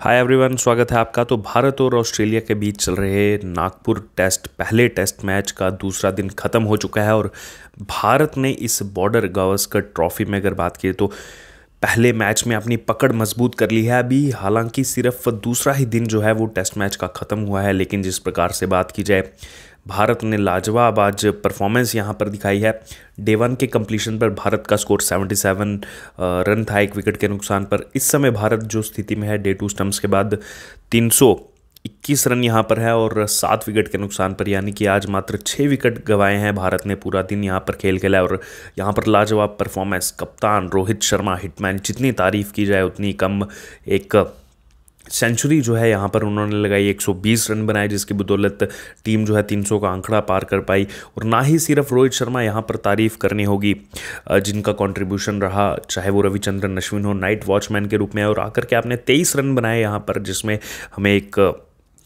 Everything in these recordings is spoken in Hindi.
हाय एवरीवन स्वागत है आपका तो भारत और ऑस्ट्रेलिया के बीच चल रहे नागपुर टेस्ट पहले टेस्ट मैच का दूसरा दिन ख़त्म हो चुका है और भारत ने इस बॉर्डर गावस्कर ट्रॉफी में अगर बात की तो पहले मैच में अपनी पकड़ मजबूत कर ली है अभी हालांकि सिर्फ दूसरा ही दिन जो है वो टेस्ट मैच का ख़त्म हुआ है लेकिन जिस प्रकार से बात की जाए भारत ने लाजवाब आज परफॉर्मेंस यहाँ पर दिखाई है डे वन के कंप्लीशन पर भारत का स्कोर 77 रन था एक विकेट के नुकसान पर इस समय भारत जो स्थिति में है डे टू स्टम्प्स के बाद 321 इक्कीस रन यहाँ पर है और सात विकेट के नुकसान पर यानी कि आज मात्र छः विकेट गंवाए हैं भारत ने पूरा दिन यहाँ पर खेल खेला और यहाँ पर लाजवाब परफॉर्मेंस कप्तान रोहित शर्मा हिटमैन जितनी तारीफ़ की जाए उतनी कम एक सेंचुरी जो है यहाँ पर उन्होंने लगाई 120 रन बनाए जिसकी बदौलत टीम जो है 300 का आंकड़ा पार कर पाई और ना ही सिर्फ रोहित शर्मा यहाँ पर तारीफ़ करनी होगी जिनका कंट्रीब्यूशन रहा चाहे वो रविचंद्रन अश्विन हो नाइट वॉचमैन के रूप में और आकर के आपने 23 रन बनाए यहाँ पर जिसमें हमें एक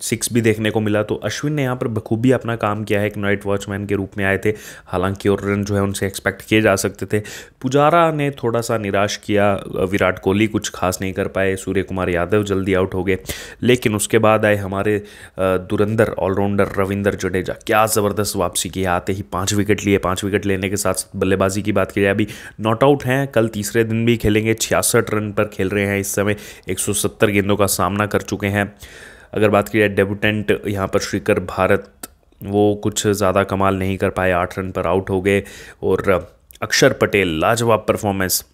सिक्स भी देखने को मिला तो अश्विन ने यहाँ पर बखूबी अपना काम किया है एक नाइट वॉचमैन के रूप में आए थे हालांकि और रन जो है उनसे एक्सपेक्ट किए जा सकते थे पुजारा ने थोड़ा सा निराश किया विराट कोहली कुछ खास नहीं कर पाए सूर्य कुमार यादव जल्दी आउट हो गए लेकिन उसके बाद आए हमारे दुरंदर ऑलराउंडर रविंदर जडेजा क्या ज़बरदस्त वापसी की आते ही पाँच विकेट लिए पाँच विकेट लेने के साथ साथ बल्लेबाजी की बात की जाए अभी नॉट आउट हैं कल तीसरे दिन भी खेलेंगे छियासठ रन पर खेल रहे हैं इस समय एक गेंदों का सामना कर चुके हैं अगर बात की जाए डेबूटेंट यहाँ पर श्रीकर भारत वो कुछ ज़्यादा कमाल नहीं कर पाए आठ रन पर आउट हो गए और अक्षर पटेल लाजवाब परफॉर्मेंस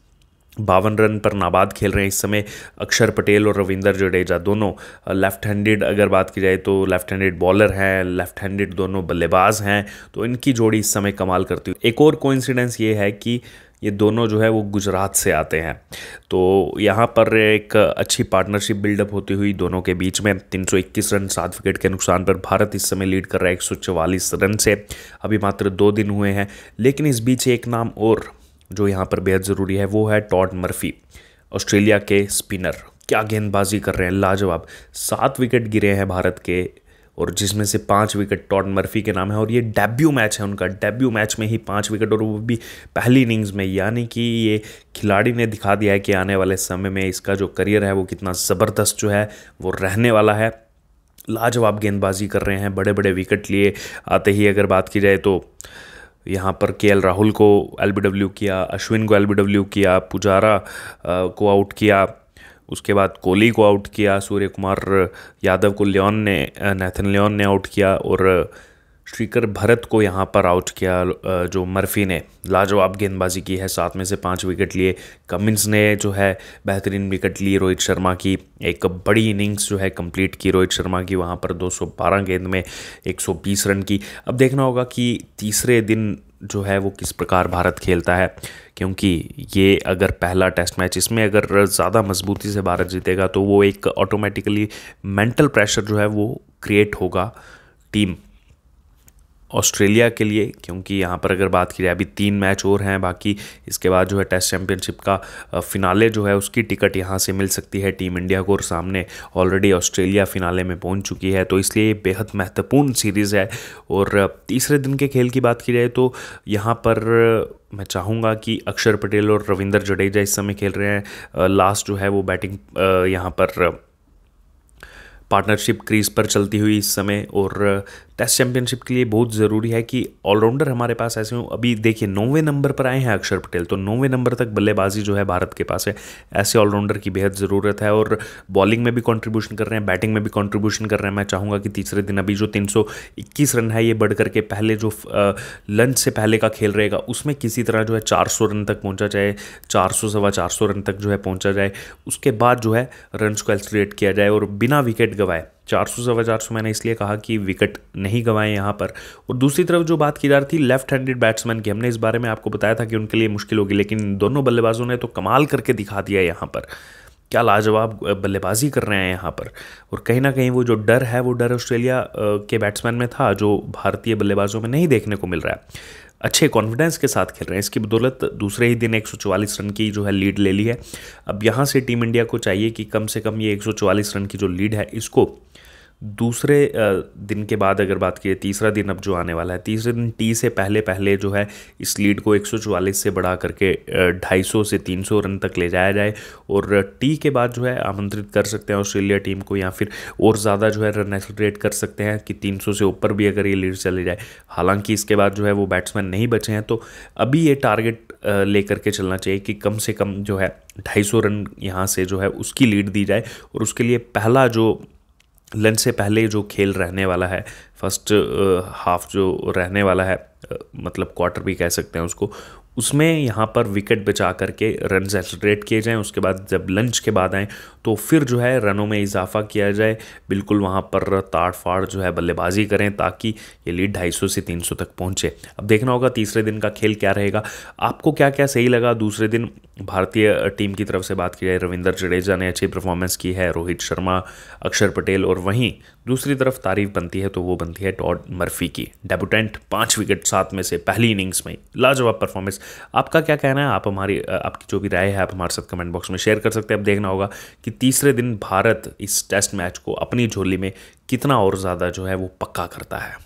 बावन रन पर नाबाद खेल रहे हैं इस समय अक्षर पटेल और रविंदर जडेजा दोनों लेफ्ट हैंडेड अगर बात की जाए तो लेफ्ट हैंडेड बॉलर हैं लेफ्ट हैंडेड दोनों बल्लेबाज हैं तो इनकी जोड़ी इस समय कमाल करती हुई एक और कोइंसिडेंस ये है कि ये दोनों जो है वो गुजरात से आते हैं तो यहाँ पर एक अच्छी पार्टनरशिप बिल्डअप होती हुई दोनों के बीच में 321 रन सात विकेट के नुकसान पर भारत इस समय लीड कर रहा है एक रन से अभी मात्र दो दिन हुए हैं लेकिन इस बीच एक नाम और जो यहाँ पर बेहद ज़रूरी है वो है टॉड मर्फी ऑस्ट्रेलिया के स्पिनर क्या गेंदबाजी कर रहे हैं लाजवाब सात विकेट गिरे हैं भारत के और जिसमें से पाँच विकेट टॉड मर्फी के नाम है और ये डेब्यू मैच है उनका डेब्यू मैच में ही पाँच विकेट और वो भी पहली इनिंग्स में यानी कि ये खिलाड़ी ने दिखा दिया है कि आने वाले समय में इसका जो करियर है वो कितना ज़बरदस्त जो है वो रहने वाला है लाजवाब गेंदबाजी कर रहे हैं बड़े बड़े विकेट लिए आते ही अगर बात की जाए तो यहाँ पर के राहुल को एल किया अश्विन को एल किया पुजारा को आउट किया उसके बाद कोहली को आउट किया सूर्य कुमार यादव को लियोन ने नैथन लियोन ने आउट किया और श्रीकर भरत को यहाँ पर आउट किया जो मर्फी ने लाजवाब गेंदबाजी की है सात में से पाँच विकेट लिए कमिंस ने जो है बेहतरीन विकेट लिए रोहित शर्मा की एक बड़ी इनिंग्स जो है कंप्लीट की रोहित शर्मा की वहाँ पर 212 गेंद में 120 रन की अब देखना होगा कि तीसरे दिन जो है वो किस प्रकार भारत खेलता है क्योंकि ये अगर पहला टेस्ट मैच इसमें अगर ज़्यादा मजबूती से भारत जीतेगा तो वो एक ऑटोमेटिकली मेंटल प्रेशर जो है वो क्रिएट होगा टीम ऑस्ट्रेलिया के लिए क्योंकि यहाँ पर अगर बात की जाए अभी तीन मैच और हैं बाकी इसके बाद जो है टेस्ट चैंपियनशिप का फिनाले जो है उसकी टिकट यहाँ से मिल सकती है टीम इंडिया को और सामने ऑलरेडी ऑस्ट्रेलिया फिनाले में पहुँच चुकी है तो इसलिए ये बेहद महत्वपूर्ण सीरीज़ है और तीसरे दिन के खेल की बात की जाए तो यहाँ पर मैं चाहूँगा कि अक्षर पटेल और रविंदर जडेजा इस समय खेल रहे हैं लास्ट जो है वो बैटिंग यहाँ पर पार्टनरशिप क्रीज पर चलती हुई इस समय और टेस्ट चैंपियनशिप के लिए बहुत ज़रूरी है कि ऑलराउंडर हमारे पास ऐसे हों अभी देखिए नौवें नंबर पर आए हैं अक्षर पटेल तो नौवें नंबर तक बल्लेबाजी जो है भारत के पास है ऐसे ऑलराउंडर की बेहद ज़रूरत है और बॉलिंग में भी कॉन्ट्रीब्यूशन कर रहे हैं बैटिंग में भी कॉन्ट्रीब्यूशन कर रहे हैं मैं चाहूँगा कि तीसरे दिन अभी जो तीन रन है ये बढ़ करके पहले जो लंच से पहले का खेल रहेगा उसमें किसी तरह जो है चार रन तक पहुँचा जाए चार सौ सवा चार रन तक जो है पहुँचा जाए उसके बाद जो है रन को एल्सुलेट किया जाए और बिना विकेट गवाए चार सौ सवा चार सौ मैंने इसलिए कहा कि विकेट नहीं गवाए यहाँ पर और दूसरी तरफ जो बात की जा रही थी लेफ्ट हैंडेड बैट्समैन की हमने इस बारे में आपको बताया था कि उनके लिए मुश्किल होगी लेकिन दोनों बल्लेबाजों ने तो कमाल करके दिखा दिया यहाँ पर क्या लाजवाब बल्लेबाजी कर रहे हैं यहाँ पर और कहीं ना कहीं वो जो डर है वो डर ऑस्ट्रेलिया के बैट्समैन में था जो भारतीय बल्लेबाजों में नहीं देखने को मिल रहा है अच्छे कॉन्फिडेंस के साथ खेल रहे हैं इसकी बदौलत दूसरे ही दिन एक रन की जो है लीड ले ली है अब यहाँ से टीम इंडिया को चाहिए कि कम से कम ये एक रन की जो लीड है इसको दूसरे दिन के बाद अगर बात की तीसरा दिन अब जो आने वाला है तीसरे दिन टी से पहले पहले जो है इस लीड को एक से बढ़ा करके 250 से 300 रन तक ले जाया जाए और टी के बाद जो है आमंत्रित कर सकते हैं ऑस्ट्रेलिया टीम को या फिर और ज़्यादा जो है रन एक्सलरेट कर सकते हैं कि 300 से ऊपर भी अगर ये लीड चले जाए हालांकि इसके बाद जो है वो बैट्समैन नहीं बचे हैं तो अभी ये टारगेट लेकर के चलना चाहिए कि कम से कम जो है 250 रन यहाँ से जो है उसकी लीड दी जाए और उसके लिए पहला जो लंच से पहले जो खेल रहने वाला है फर्स्ट हाफ uh, जो रहने वाला है uh, मतलब क्वार्टर भी कह सकते हैं उसको उसमें यहाँ पर विकेट बचा करके रन एसोलेट किए जाएँ उसके बाद जब लंच के बाद आएँ तो फिर जो है रनों में इजाफा किया जाए बिल्कुल वहाँ पर ताड़ फाड़ जो है बल्लेबाजी करें ताकि ये लीड ढाई से 300 तक पहुँचे अब देखना होगा तीसरे दिन का खेल क्या रहेगा आपको क्या क्या सही लगा दूसरे दिन भारतीय टीम की तरफ से बात की जाए रविंदर जडेजा ने अच्छी परफॉर्मेंस की है रोहित शर्मा अक्षर पटेल और वहीं दूसरी तरफ तारीफ बनती है तो वो बनती है टॉड मर्फी की डेबूटेंट पाँच विकेट सात में से पहली इनिंग्स में लाजवाब परफॉर्मेंस आपका क्या कहना है आप हमारी आपकी जो भी राय है आप हमारे साथ कमेंट बॉक्स में शेयर कर सकते हैं अब देखना होगा कि तीसरे दिन भारत इस टेस्ट मैच को अपनी झोली में कितना और ज़्यादा जो है वो पक्का करता है